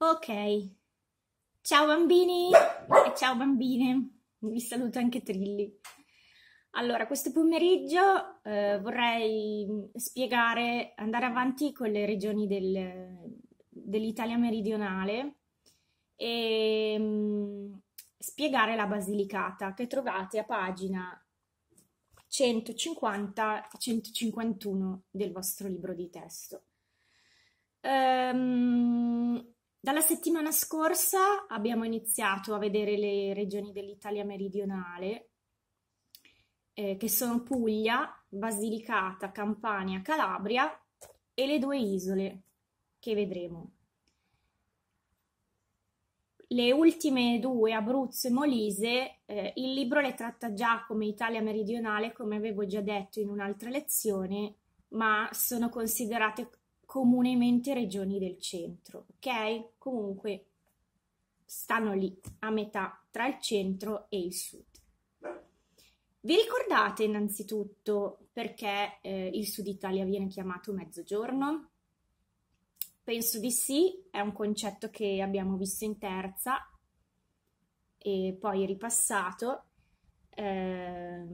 Ok. Ciao bambini e ciao bambine. Vi saluto anche Trilli. Allora, questo pomeriggio eh, vorrei spiegare, andare avanti con le regioni del, dell'Italia meridionale e mh, mm, spiegare la Basilicata che trovate a pagina 150-151 del vostro libro di testo. Um, dalla settimana scorsa abbiamo iniziato a vedere le regioni dell'Italia meridionale, eh, che sono Puglia, Basilicata, Campania, Calabria e le due isole che vedremo. Le ultime due, Abruzzo e Molise, eh, il libro le tratta già come Italia meridionale, come avevo già detto in un'altra lezione, ma sono considerate comunemente regioni del centro, ok? Comunque stanno lì a metà tra il centro e il sud. Vi ricordate innanzitutto perché eh, il sud Italia viene chiamato mezzogiorno? Penso di sì, è un concetto che abbiamo visto in terza e poi ripassato. Eh,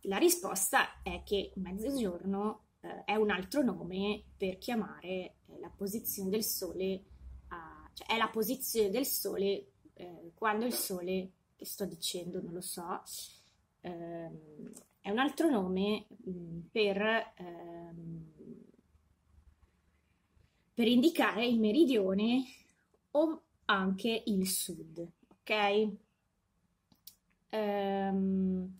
la risposta è che mezzogiorno eh, è un altro nome per chiamare eh, la posizione del Sole, a, cioè è la posizione del Sole eh, quando il Sole, che sto dicendo, non lo so, ehm, è un altro nome mh, mm, per, ehm, per indicare il meridione o anche il sud, ok? Um,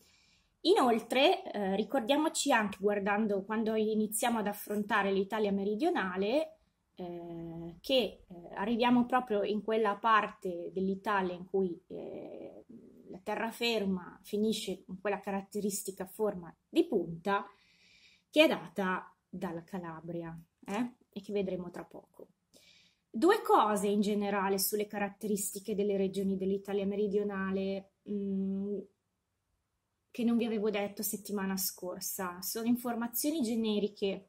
Inoltre eh, ricordiamoci anche, guardando quando iniziamo ad affrontare l'Italia meridionale, eh, che eh, arriviamo proprio in quella parte dell'Italia in cui eh, la terraferma finisce in quella caratteristica forma di punta che è data dalla Calabria eh, e che vedremo tra poco. Due cose in generale sulle caratteristiche delle regioni dell'Italia meridionale. Mh, mm, che non vi avevo detto settimana scorsa, sono informazioni generiche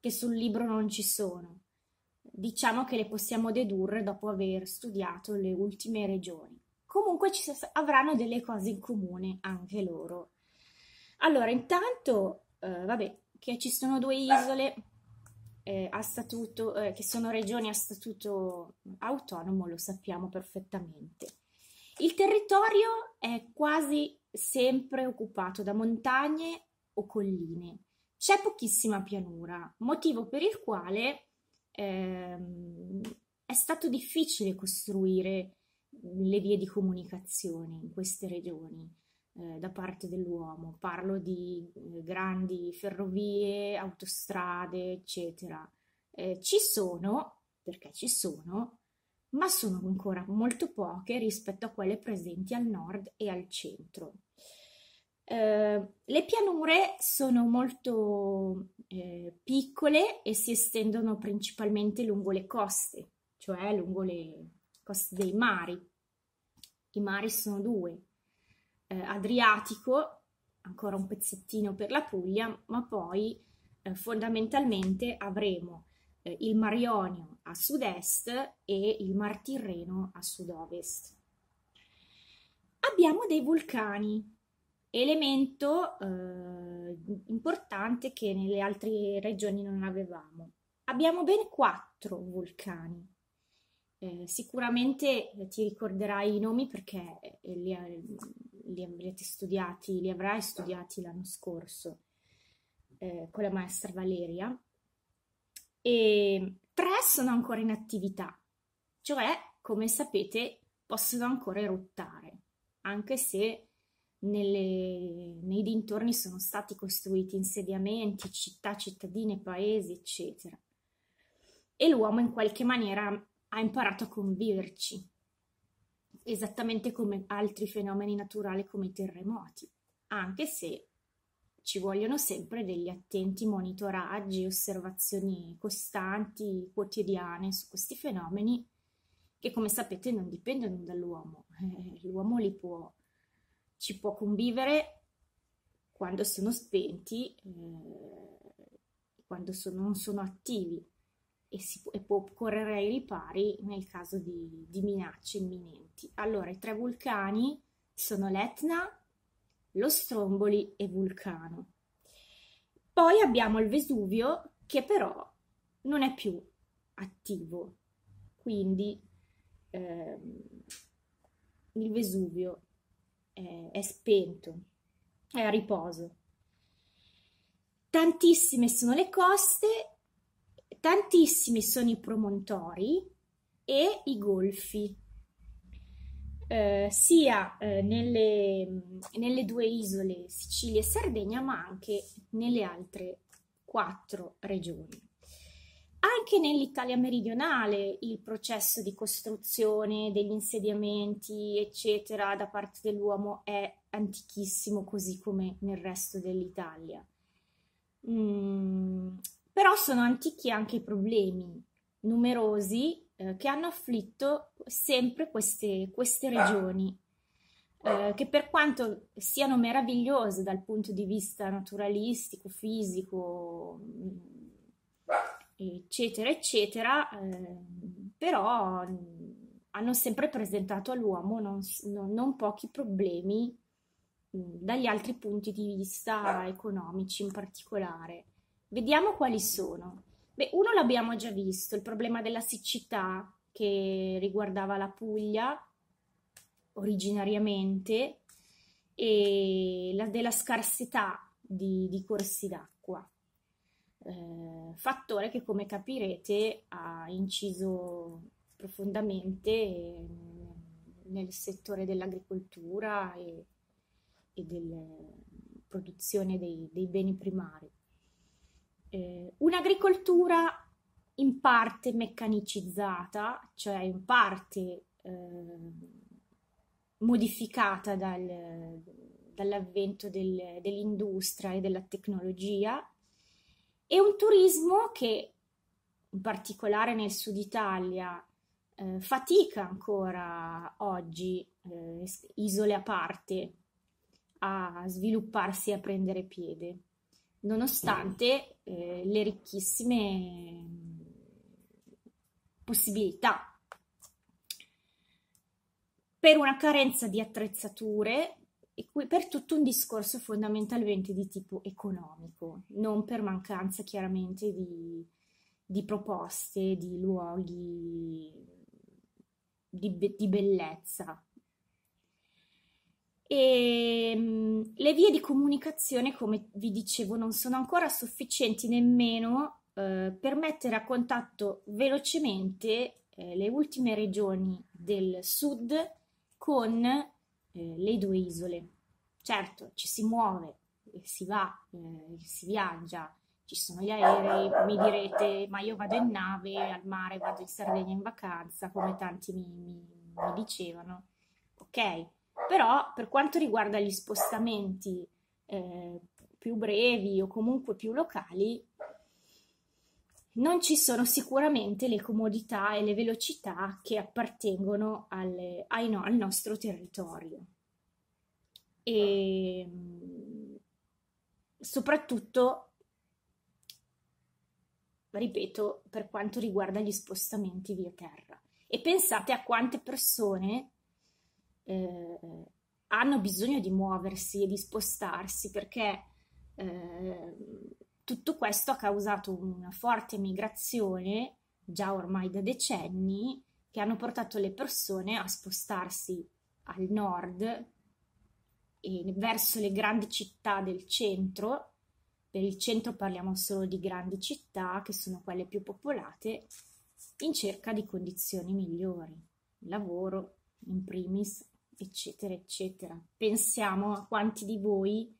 che sul libro non ci sono. Diciamo che le possiamo dedurre dopo aver studiato le ultime regioni. Comunque ci avranno delle cose in comune anche loro. Allora, intanto, eh, vabbè, che ci sono due isole eh, a statuto, eh, che sono regioni a statuto autonomo, lo sappiamo perfettamente. Il territorio è quasi sempre occupato da montagne o colline. C'è pochissima pianura, motivo per il quale ehm, è stato difficile costruire le vie di comunicazione in queste regioni eh, da parte dell'uomo. Parlo di eh, grandi ferrovie, autostrade, eccetera. Eh, ci sono, perché ci sono, ma sono ancora molto poche rispetto a quelle presenti al nord e al centro. Eh, le pianure sono molto eh, piccole e si estendono principalmente lungo le coste, cioè lungo le coste dei mari. I mari sono due, eh, Adriatico, ancora un pezzettino per la Puglia, ma poi eh, fondamentalmente avremo eh, il Mar Ionio a sud-est e il Mar Tirreno a sud-ovest. Abbiamo dei vulcani, elemento eh, importante che nelle altre regioni non avevamo. Abbiamo ben quattro vulcani. Eh, sicuramente eh, ti ricorderai i nomi perché eh, li, eh, li avrete studiati, li avrai studiati l'anno scorso eh, con la maestra Valeria e tre sono ancora in attività, cioè, come sapete, possono ancora eruttare, anche se nelle, nei dintorni sono stati costruiti insediamenti, città, cittadine, paesi, eccetera. E l'uomo in qualche maniera ha imparato a conviverci, esattamente come altri fenomeni naturali come i terremoti, anche se ci vogliono sempre degli attenti monitoraggi, osservazioni costanti, quotidiane su questi fenomeni che come sapete non dipendono dall'uomo. Eh, l'uomo li può, ci può convivere quando sono spenti, eh, quando sono, non sono attivi e, si, e, può correre ai ripari nel caso di, di minacce imminenti. Allora, i tre vulcani sono l'Etna, lo Stromboli e Vulcano. Poi abbiamo il Vesuvio che però non è più attivo, quindi ehm, il Vesuvio è, è spento, è a riposo. Tantissime sono le coste, tantissimi sono i promontori e i golfi eh, sia eh, nelle, nelle, due isole Sicilia e Sardegna, ma anche nelle altre quattro regioni. Anche nell'Italia meridionale il processo di costruzione degli insediamenti, eccetera, da parte dell'uomo è antichissimo, così come nel resto dell'Italia. Mm, però sono antichi anche i problemi numerosi eh, che hanno afflitto sempre queste, queste ah. regioni, eh, ah. che per quanto siano meravigliose dal punto di vista naturalistico, fisico, ah. eccetera, eccetera, eh, però hanno sempre presentato all'uomo non, non, non pochi problemi dagli altri punti di vista economici in particolare. Vediamo quali sono. Beh, uno l'abbiamo già visto, il problema della siccità che riguardava la Puglia originariamente e la, della scarsità di, di corsi d'acqua, eh, fattore che come capirete ha inciso profondamente eh, nel settore dell'agricoltura e, e della produzione dei, dei beni primari eh, un'agricoltura in parte meccanicizzata, cioè in parte eh, modificata dal, dall'avvento del, dell'industria e della tecnologia, e un turismo che, in particolare nel sud Italia, eh, fatica ancora oggi, eh, isole a parte, a svilupparsi e a prendere piede nonostante eh, le ricchissime mm, possibilità. Per una carenza di attrezzature, e qui per tutto un discorso fondamentalmente di tipo economico, non per mancanza chiaramente di, di proposte, di luoghi, di, di bellezza e ehm, le vie di comunicazione, come vi dicevo, non sono ancora sufficienti nemmeno eh, per mettere a contatto velocemente eh, le ultime regioni del sud con eh, le due isole. Certo, ci si muove, eh, si va, eh, si viaggia, ci sono gli aerei, mi direte ma io vado in nave, al mare, vado in Sardegna in vacanza, come tanti mi, mi, mi dicevano. Ok, però per quanto riguarda gli spostamenti eh, più brevi o comunque più locali, non ci sono sicuramente le comodità e le velocità che appartengono al, ai, no, al nostro territorio. E mm, soprattutto, ripeto, per quanto riguarda gli spostamenti via terra. E pensate a quante persone eh, hanno bisogno di muoversi e di spostarsi perché eh, tutto questo ha causato una forte migrazione già ormai da decenni che hanno portato le persone a spostarsi al nord e verso le grandi città del centro. Per il centro parliamo solo di grandi città che sono quelle più popolate in cerca di condizioni migliori, lavoro in primis, eccetera, eccetera. Pensiamo a quanti di voi,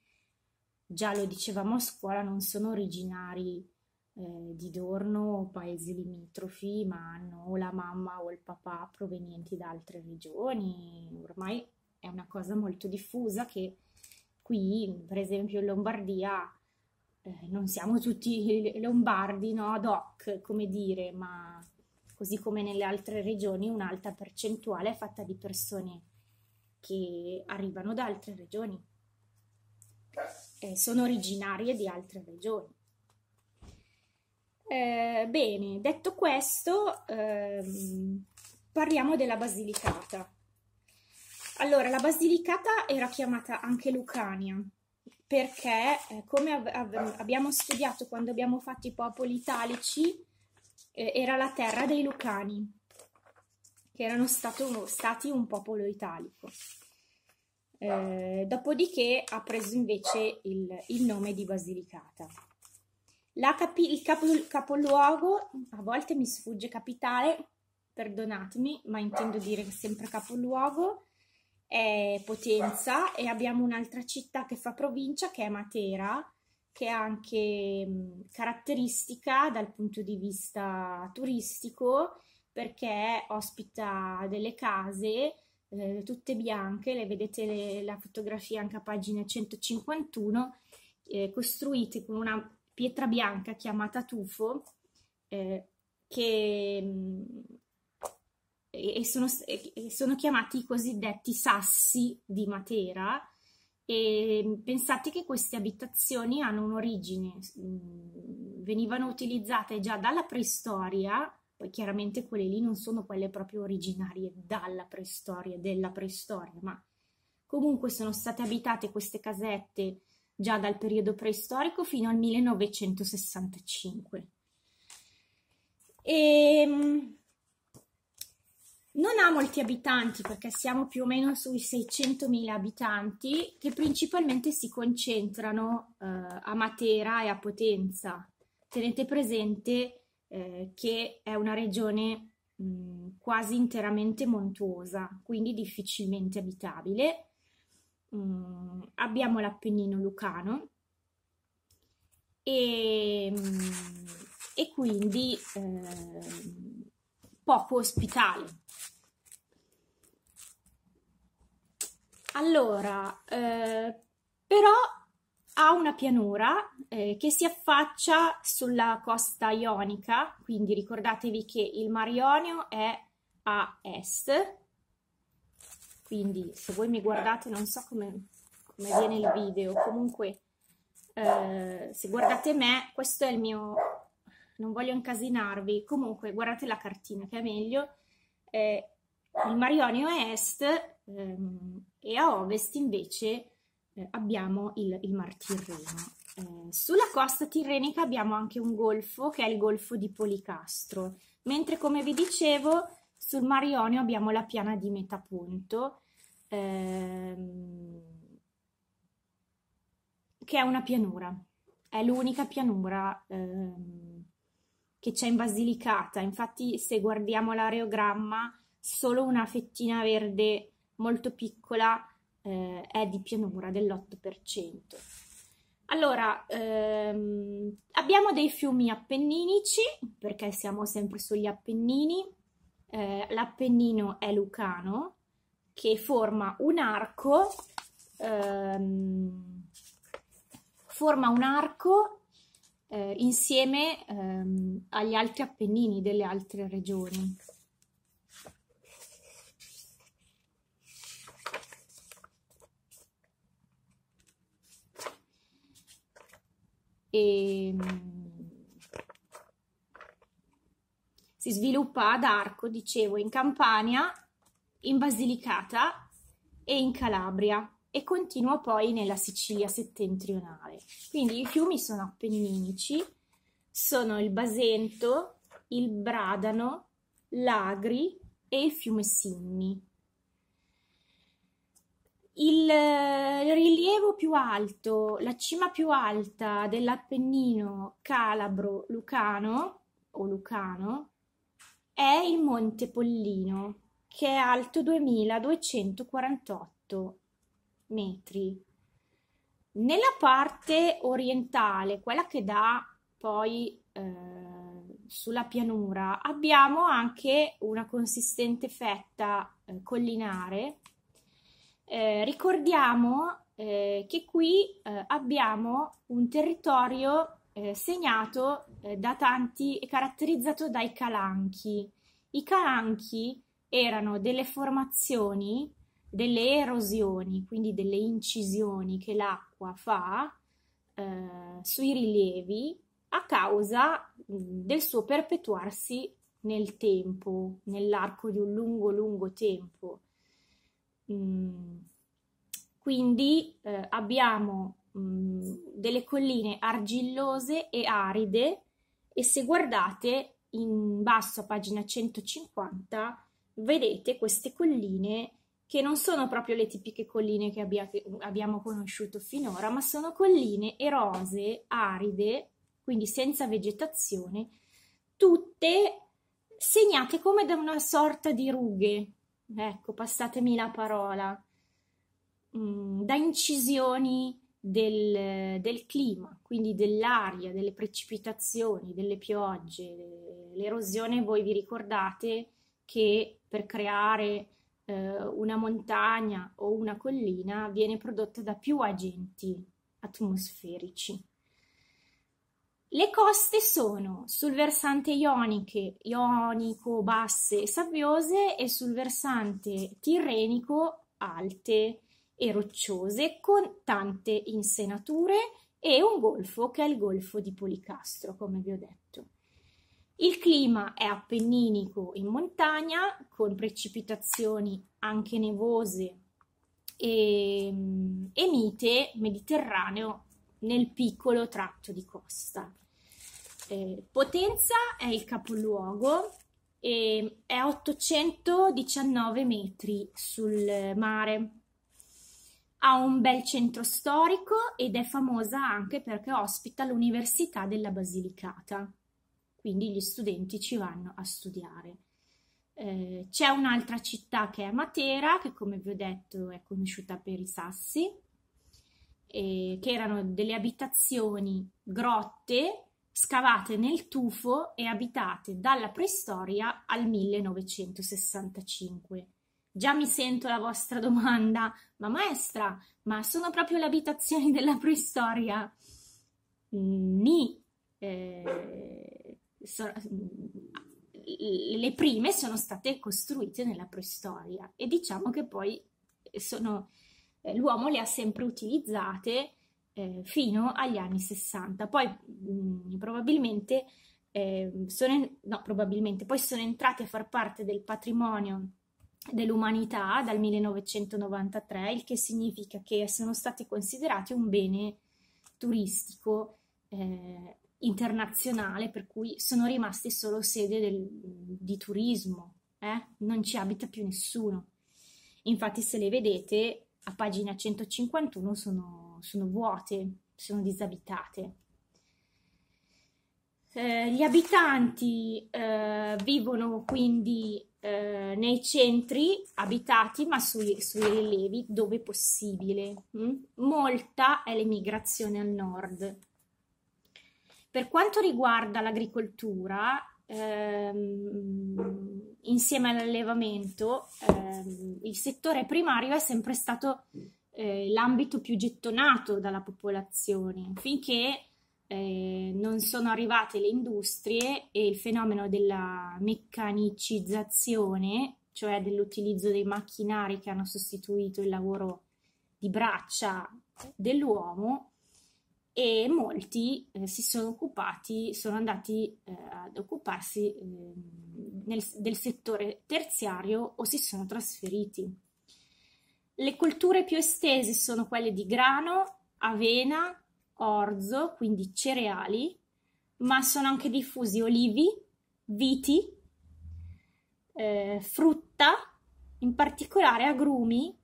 già lo dicevamo a scuola, non sono originari eh, di Dorno o paesi limitrofi, ma hanno o la mamma o il papà provenienti da altre regioni. Ormai è una cosa molto diffusa che qui, per esempio in Lombardia, eh, non siamo tutti lombardi, no? hoc, come dire, ma così come nelle altre regioni un'alta percentuale è fatta di persone che arrivano da altre regioni, eh, sono originarie di altre regioni. Eh, bene, detto questo, ehm, parliamo della Basilicata. Allora, la Basilicata era chiamata anche Lucania perché, eh, come av- av- abbiamo studiato quando abbiamo fatto i popoli italici, eh, era la terra dei Lucani che erano stato, stati un popolo italico. Eh, dopodiché ha preso invece il, il nome di Basilicata. Capi, il, capo, capoluogo, a volte mi sfugge capitale, perdonatemi, ma intendo dire sempre capoluogo, è Potenza e abbiamo un'altra città che fa provincia che è Matera, che è anche mh, caratteristica dal punto di vista turistico perché ospita delle case eh, tutte bianche, le vedete le, la fotografia anche a pagina 151, eh, costruite con una pietra bianca chiamata tufo eh, che mm, e sono, e sono, chiamati i cosiddetti sassi di Matera e mm, pensate che queste abitazioni hanno un'origine, mm, venivano utilizzate già dalla preistoria poi chiaramente quelle lì non sono quelle proprio originarie dalla preistoria, della preistoria, ma comunque sono state abitate queste casette già dal periodo preistorico fino al 1965. E, ehm, non ha molti abitanti perché siamo più o meno sui 600.000 abitanti che principalmente si concentrano eh, a Matera e a Potenza. Tenete presente eh, che è una regione mh, quasi interamente montuosa, quindi difficilmente abitabile. Mh, mm, abbiamo l'Appennino Lucano e, mh, e quindi eh, poco ospitale. Allora, eh, però ha una pianura eh, che si affaccia sulla costa ionica, quindi ricordatevi che il Mar Ionio è a est, quindi se voi mi guardate non so come, come viene il video, comunque eh, se guardate me, questo è il mio, non voglio incasinarvi, comunque guardate la cartina che è meglio, eh, il Mar Ionio è a est ehm, e a ovest invece eh, abbiamo il, il Mar Tirreno. Eh, sulla costa tirrenica abbiamo anche un golfo che è il golfo di Policastro, mentre come vi dicevo sul Mar Ionio abbiamo la piana di Metaponto, ehm, che è una pianura, è l'unica pianura ehm, che c'è in Basilicata. Infatti se guardiamo l'areogramma solo una fettina verde molto piccola eh, è di pianura dell'8%. Allora, ehm, abbiamo dei fiumi appenninici, perché siamo sempre sugli Appennini. Eh, L'Appennino è lucano, che forma un arco, ehm, forma un arco eh, insieme ehm, agli altri Appennini delle altre regioni. e ehm, si sviluppa ad Arco, dicevo, in Campania, in Basilicata e in Calabria e continua poi nella Sicilia settentrionale. Quindi i fiumi sono appenninici, sono il Basento, il Bradano, l'Agri e il fiume Sinni il, il eh, rilievo più alto, la cima più alta dell'Appennino calabro-lucano o lucano è il Monte Pollino, che è alto 2248 metri. Nella parte orientale, quella che dà poi eh, sulla pianura, abbiamo anche una consistente fetta eh, collinare eh, ricordiamo eh, che qui eh, abbiamo un territorio eh, segnato eh, da tanti e caratterizzato dai calanchi. I calanchi erano delle formazioni, delle erosioni, quindi delle incisioni che l'acqua fa sui rilievi a causa del suo perpetuarsi nel tempo, nell'arco di un lungo, lungo tempo. Mm. quindi eh, abbiamo mh, mm, delle colline argillose e aride e se guardate in basso a pagina 150 vedete queste colline che non sono proprio le tipiche colline che abbia, abbiamo conosciuto finora, ma sono colline erose, aride, quindi senza vegetazione, tutte segnate come da una sorta di rughe, ecco, passatemi la parola, mm, da incisioni del, del, clima, quindi dell'aria, delle precipitazioni, delle piogge, l'erosione, voi vi ricordate che per creare eh, una montagna o una collina viene prodotta da più agenti atmosferici. Le coste sono sul versante ioniche, ionico basse e sabbiose e sul versante tirrenico alte e rocciose con tante insenature e un golfo che è il golfo di Policastro, come vi ho detto. Il clima è appenninico in montagna con precipitazioni anche nevose e, e mite mediterraneo nel piccolo tratto di costa. Eh, Potenza è il capoluogo e è 819 metri sul mare. Ha un bel centro storico ed è famosa anche perché ospita l'Università della Basilicata, quindi gli studenti ci vanno a studiare. Eh, c'è un'altra città che è Matera, che come vi ho detto è conosciuta per i sassi, eh, che erano delle abitazioni grotte scavate nel tufo e abitate dalla preistoria al 1965. Già mi sento la vostra domanda, ma maestra, ma sono proprio le abitazioni della preistoria? Mm, ni. Eh, so, mm, le prime sono state costruite nella preistoria e diciamo che poi sono, eh, l'uomo le ha sempre utilizzate eh, fino agli anni 60. Poi mh, mm, probabilmente, eh, sono in, no, probabilmente poi sono entrati a far parte del patrimonio dell'umanità dal 1993, il che significa che sono stati considerati un bene turistico eh, internazionale, per cui sono rimasti solo sede del, di turismo, eh? non ci abita più nessuno. Infatti, se le vedete a pagina 151 sono sono vuote, sono disabitate. Eh, gli abitanti eh, vivono quindi eh, nei centri abitati ma sui, sui rilievi dove possibile. Mm? Molta è l'emigrazione al nord. Per quanto riguarda l'agricoltura, ehm, insieme all'allevamento, ehm, il settore primario è sempre stato eh, l'ambito più gettonato dalla popolazione, finché eh, non sono arrivate le industrie e il fenomeno della meccanicizzazione, cioè dell'utilizzo dei macchinari che hanno sostituito il lavoro di braccia dell'uomo e molti eh, si sono occupati, sono andati eh, ad occuparsi ehm, nel, del settore terziario o si sono trasferiti. Le colture più estese sono quelle di grano, avena, orzo, quindi cereali, ma sono anche diffusi olivi, viti, eh, frutta, in particolare agrumi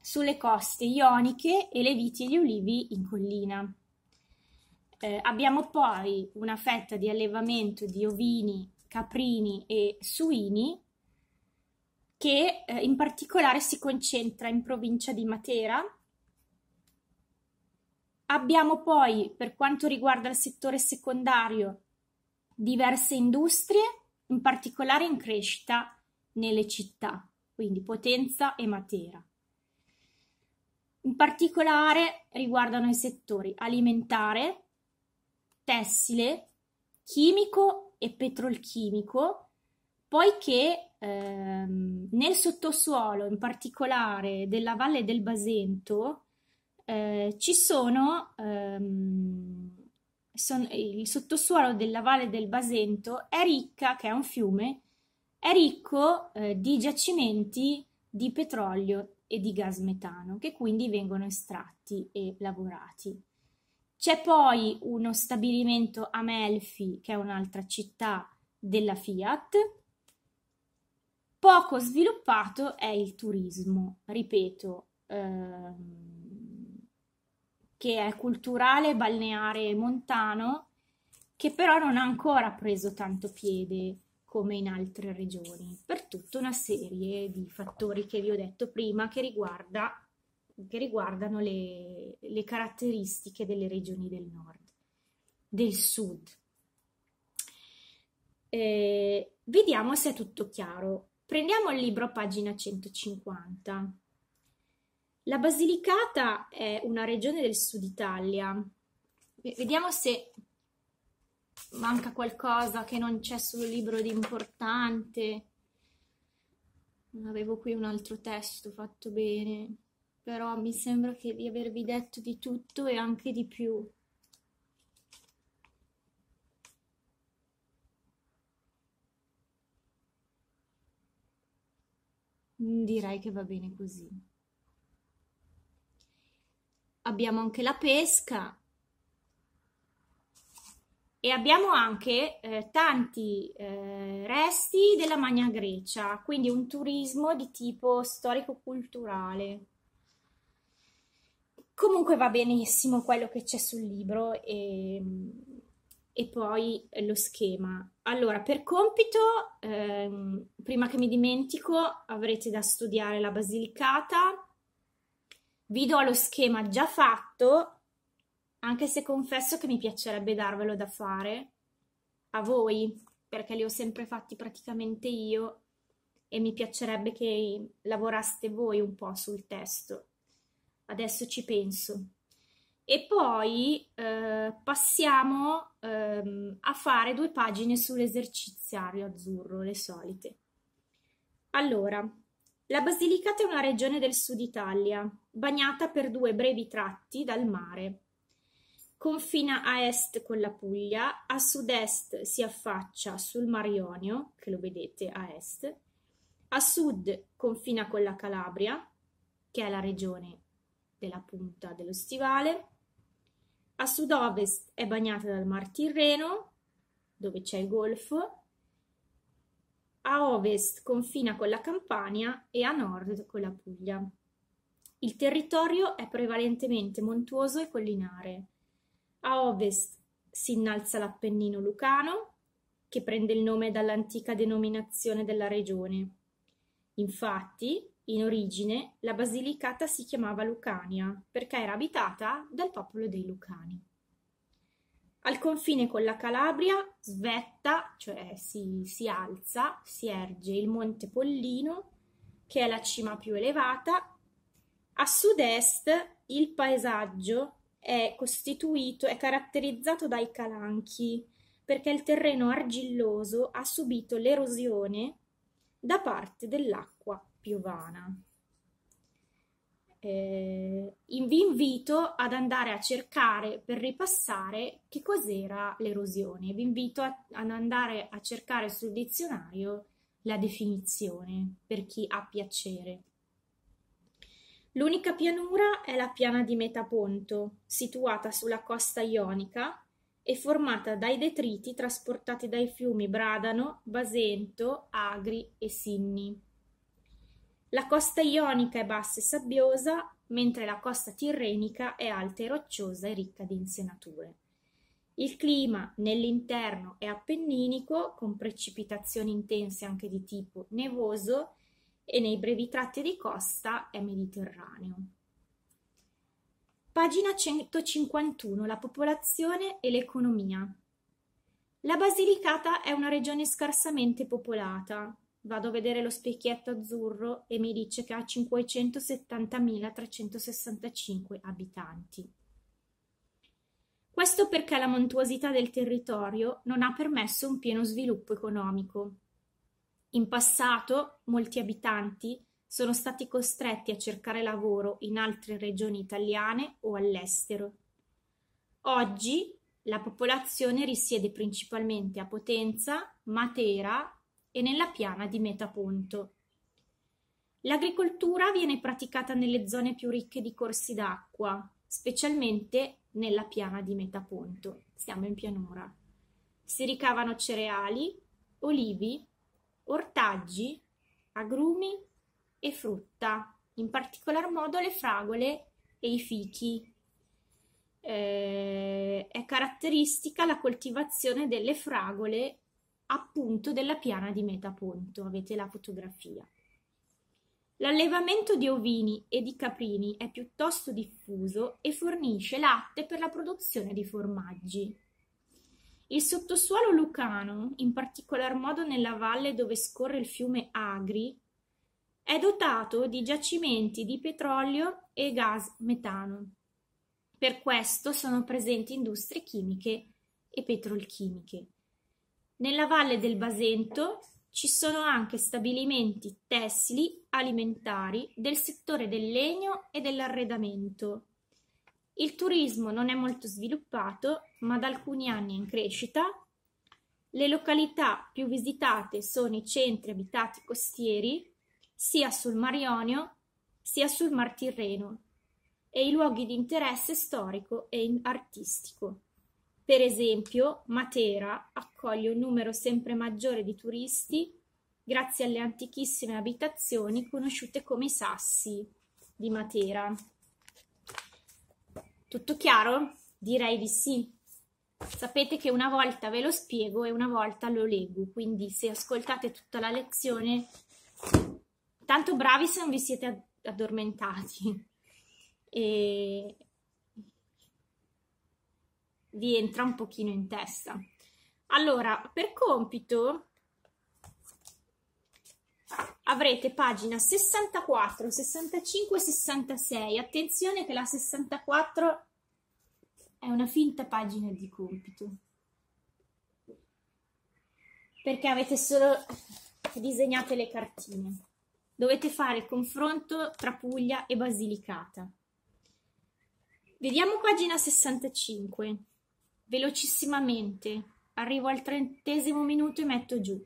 sulle coste ioniche e le viti e gli olivi in collina. Eh, abbiamo poi una fetta di allevamento di ovini, caprini e suini che eh, in particolare si concentra in provincia di Matera. Abbiamo poi, per quanto riguarda il settore secondario, diverse industrie, in particolare in crescita nelle città, quindi Potenza e Matera. In particolare riguardano i settori alimentare, tessile, chimico e petrolchimico, poiché ehm, nel sottosuolo, in particolare della Valle del Basento, eh, ci sono, ehm, son, il sottosuolo della Valle del Basento è ricca, che è un fiume, è ricco eh, di giacimenti di petrolio e di gas metano che quindi vengono estratti e lavorati. C'è poi uno stabilimento a Melfi, che è un'altra città della Fiat, Poco sviluppato è il turismo, ripeto, ehm, che è culturale, balneare e montano, che però non ha ancora preso tanto piede come in altre regioni, per tutta una serie di fattori che vi ho detto prima che, riguarda, che riguardano le, le caratteristiche delle regioni del nord, del sud. Eh, vediamo se è tutto chiaro. Prendiamo il libro a pagina 150. La Basilicata è una regione del sud Italia. Vediamo se manca qualcosa che non c'è sul libro di importante. Non avevo qui un altro testo fatto bene, però mi sembra di avervi detto di tutto e anche di più. Mm, direi che va bene così abbiamo anche la pesca e abbiamo anche eh, tanti eh, resti della Magna Grecia, quindi un turismo di tipo storico-culturale. Comunque va benissimo quello che c'è sul libro e e poi eh, lo schema. Allora, per compito, ehm, prima che mi dimentico, avrete da studiare la Basilicata. Vi do lo schema già fatto, anche se confesso che mi piacerebbe darvelo da fare a voi, perché li ho sempre fatti praticamente io e mi piacerebbe che lavoraste voi un po' sul testo. Adesso ci penso. E poi eh, passiamo ehm, a fare due pagine sull'eserciziario azzurro, le solite. Allora, la Basilicata è una regione del sud Italia, bagnata per due brevi tratti dal mare. Confina a est con la Puglia, a sud-est si affaccia sul Mar Ionio, che lo vedete a est, a sud confina con la Calabria, che è la regione della punta dello stivale, a sud-ovest è bagnata dal Mar Tirreno, dove c'è il Golfo, a ovest confina con la Campania e a nord con la Puglia. Il territorio è prevalentemente montuoso e collinare. A ovest si innalza l'Appennino Lucano, che prende il nome dall'antica denominazione della regione. Infatti, in origine la Basilicata si chiamava Lucania perché era abitata dal popolo dei Lucani. Al confine con la Calabria svetta, cioè si, si alza, si erge il Monte Pollino, che è la cima più elevata. A sud-est il paesaggio è costituito, è caratterizzato dai calanchi, perché il terreno argilloso ha subito l'erosione da parte dell'acqua Piovana. Eh, vi invito ad andare a cercare per ripassare che cos'era l'erosione, vi invito a, ad andare a cercare sul dizionario la definizione per chi ha piacere. L'unica pianura è la piana di Metaponto, situata sulla costa ionica e formata dai detriti trasportati dai fiumi Bradano, Basento, Agri e Sinni. La costa ionica è bassa e sabbiosa, mentre la costa tirrenica è alta e rocciosa e ricca di insenature. Il clima nell'interno è appenninico, con precipitazioni intense anche di tipo nevoso e nei brevi tratti di costa è mediterraneo. Pagina 151. La popolazione e l'economia. La Basilicata è una regione scarsamente popolata, vado a vedere lo specchietto azzurro e mi dice che ha 570.365 abitanti. Questo perché la montuosità del territorio non ha permesso un pieno sviluppo economico. In passato molti abitanti sono stati costretti a cercare lavoro in altre regioni italiane o all'estero. Oggi la popolazione risiede principalmente a Potenza, Matera e nella piana di Metaponto. L'agricoltura viene praticata nelle zone più ricche di corsi d'acqua, specialmente nella piana di Metaponto. Siamo in pianura. Si ricavano cereali, olivi, ortaggi, agrumi e frutta, in particolar modo le fragole e i fichi. Eh, è caratteristica la coltivazione delle fragole appunto della piana di Metaponto, avete la fotografia. L'allevamento di ovini e di caprini è piuttosto diffuso e fornisce latte per la produzione di formaggi. Il sottosuolo lucano, in particolar modo nella valle dove scorre il fiume Agri, è dotato di giacimenti di petrolio e gas metano. Per questo sono presenti industrie chimiche e petrolchimiche. Nella valle del Basento ci sono anche stabilimenti tessili alimentari del settore del legno e dell'arredamento. Il turismo non è molto sviluppato, ma da alcuni anni è in crescita. Le località più visitate sono i centri abitati costieri, sia sul Mar Ionio sia sul Mar Tirreno, e i luoghi di interesse storico e artistico. Per esempio, Matera accoglie un numero sempre maggiore di turisti grazie alle antichissime abitazioni conosciute come i Sassi di Matera. Tutto chiaro? Direi di sì. Sapete che una volta ve lo spiego e una volta lo leggo, quindi se ascoltate tutta la lezione, tanto bravi se non vi siete addormentati. E vi entra un pochino in testa. Allora, per compito avrete pagina 64, 65 66. Attenzione che la 64 è una finta pagina di compito. Perché avete solo disegnate le cartine. Dovete fare il confronto tra Puglia e Basilicata. Vediamo pagina 65 velocissimamente, arrivo al trentesimo minuto e metto giù.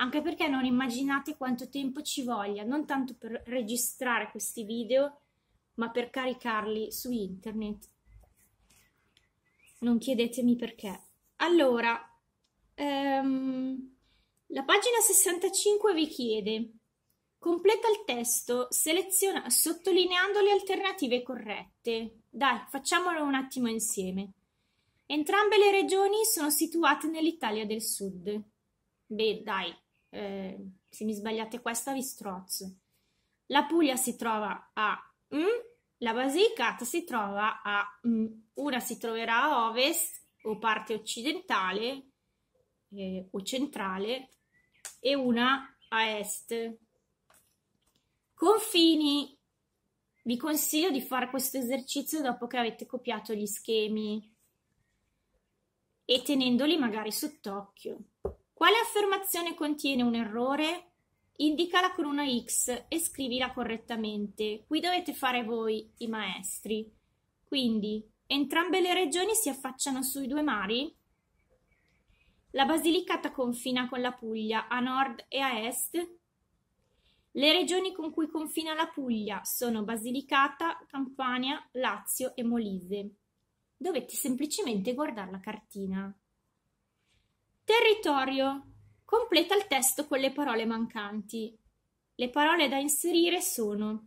Anche perché non immaginate quanto tempo ci voglia, non tanto per registrare questi video, ma per caricarli su internet. Non chiedetemi perché. Allora, ehm, la pagina 65 vi chiede, completa il testo seleziona, sottolineando le alternative corrette. Dai, facciamolo un attimo insieme. Entrambe le regioni sono situate nell'Italia del Sud. Beh, dai, eh, se mi sbagliate questa vi strozzo. La Puglia si trova a mm, la Basilicata si trova a mm, una si troverà a ovest o parte occidentale eh, o centrale e una a est. Confini. Vi consiglio di fare questo esercizio dopo che avete copiato gli schemi e tenendoli magari sott'occhio. Quale affermazione contiene un errore? Indicala con una X e scrivila correttamente. Qui dovete fare voi i maestri. Quindi, entrambe le regioni si affacciano sui due mari? La Basilicata confina con la Puglia a nord e a est? Le regioni con cui confina la Puglia sono Basilicata, Campania, Lazio e Molise dovete semplicemente guardare la cartina. Territorio. Completa il testo con le parole mancanti. Le parole da inserire sono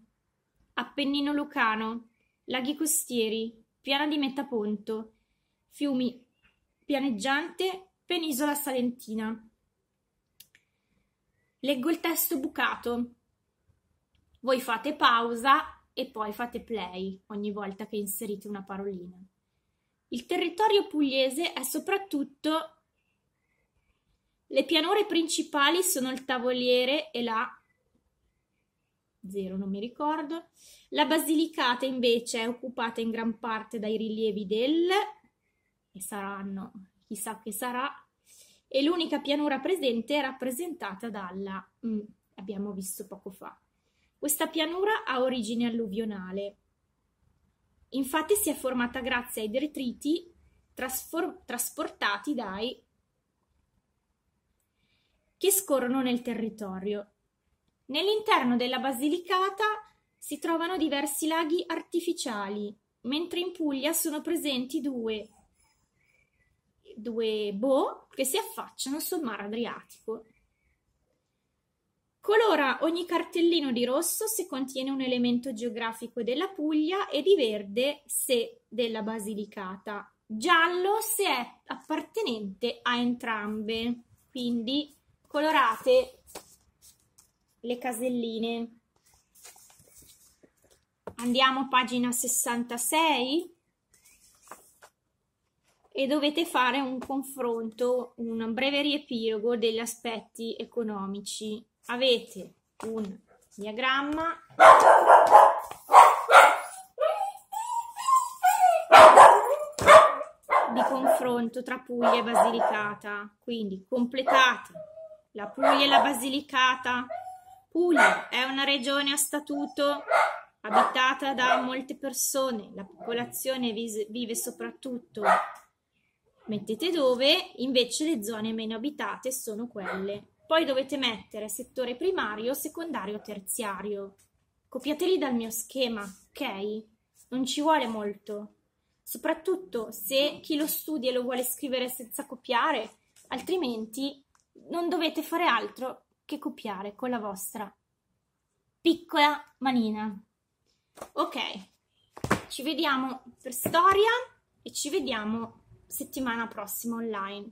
Appennino Lucano, laghi costieri, piana di Metaponto, fiumi pianeggiante, penisola salentina. Leggo il testo bucato. Voi fate pausa e poi fate play ogni volta che inserite una parolina. Il territorio pugliese è soprattutto le pianure principali sono il Tavoliere e la zero, non mi ricordo. La Basilicata invece è occupata in gran parte dai rilievi del e saranno, chissà che sarà, e l'unica pianura presente è rappresentata dalla mm, abbiamo visto poco fa. Questa pianura ha origine alluvionale. Infatti si è formata grazie ai detriti trasfor- trasportati dai che scorrono nel territorio. Nell'interno della Basilicata si trovano diversi laghi artificiali, mentre in Puglia sono presenti due, due bo che si affacciano sul mar Adriatico. Colora ogni cartellino di rosso se contiene un elemento geografico della Puglia e di verde se della Basilicata, giallo se è appartenente a entrambe. Quindi colorate le caselline. Andiamo a pagina 66 e dovete fare un confronto, un breve riepilogo degli aspetti economici avete un diagramma di confronto tra Puglia e Basilicata. Quindi completate la Puglia e la Basilicata. Puglia è una regione a statuto abitata da molte persone, la popolazione vive soprattutto, mettete dove, invece le zone meno abitate sono quelle poi dovete mettere settore primario, secondario, terziario. Copiateli dal mio schema, ok? Non ci vuole molto. Soprattutto se chi lo studia e lo vuole scrivere senza copiare, altrimenti non dovete fare altro che copiare con la vostra piccola manina. Ok, ci vediamo per storia e ci vediamo settimana prossima online.